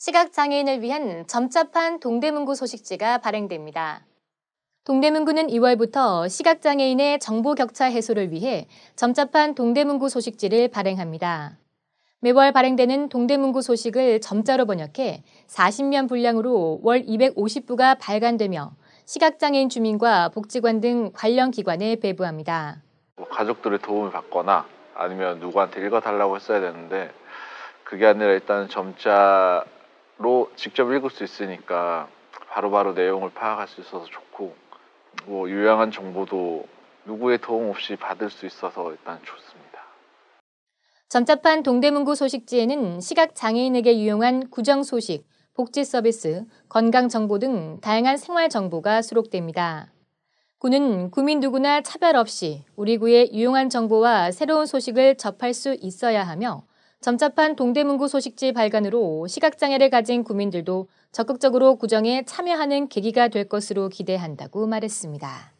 시각장애인을 위한 점자판 동대문구 소식지가 발행됩니다. 동대문구는 2월부터 시각장애인의 정보 격차 해소를 위해 점자판 동대문구 소식지를 발행합니다. 매월 발행되는 동대문구 소식을 점자로 번역해 40면 분량으로 월 250부가 발간되며 시각장애인 주민과 복지관 등 관련 기관에 배부합니다. 뭐 가족들의 도움을 받거나 아니면 누구한테 읽어달라고 했어야 되는데 그게 아니라 일단 점자 로 직접 읽을 수 있으니까 바로바로 바로 내용을 파악할 수 있어서 좋고 뭐 유용한 정보도 누구의 도움 없이 받을 수 있어서 일단 좋습니다. 점잡판 동대문구 소식지에는 시각 장애인에게 유용한 구정 소식, 복지 서비스, 건강 정보 등 다양한 생활 정보가 수록됩니다. 구는 구민 누구나 차별 없이 우리 구의 유용한 정보와 새로운 소식을 접할 수 있어야 하며 점잡판 동대문구 소식지 발간으로 시각장애를 가진 구민들도 적극적으로 구정에 참여하는 계기가 될 것으로 기대한다고 말했습니다.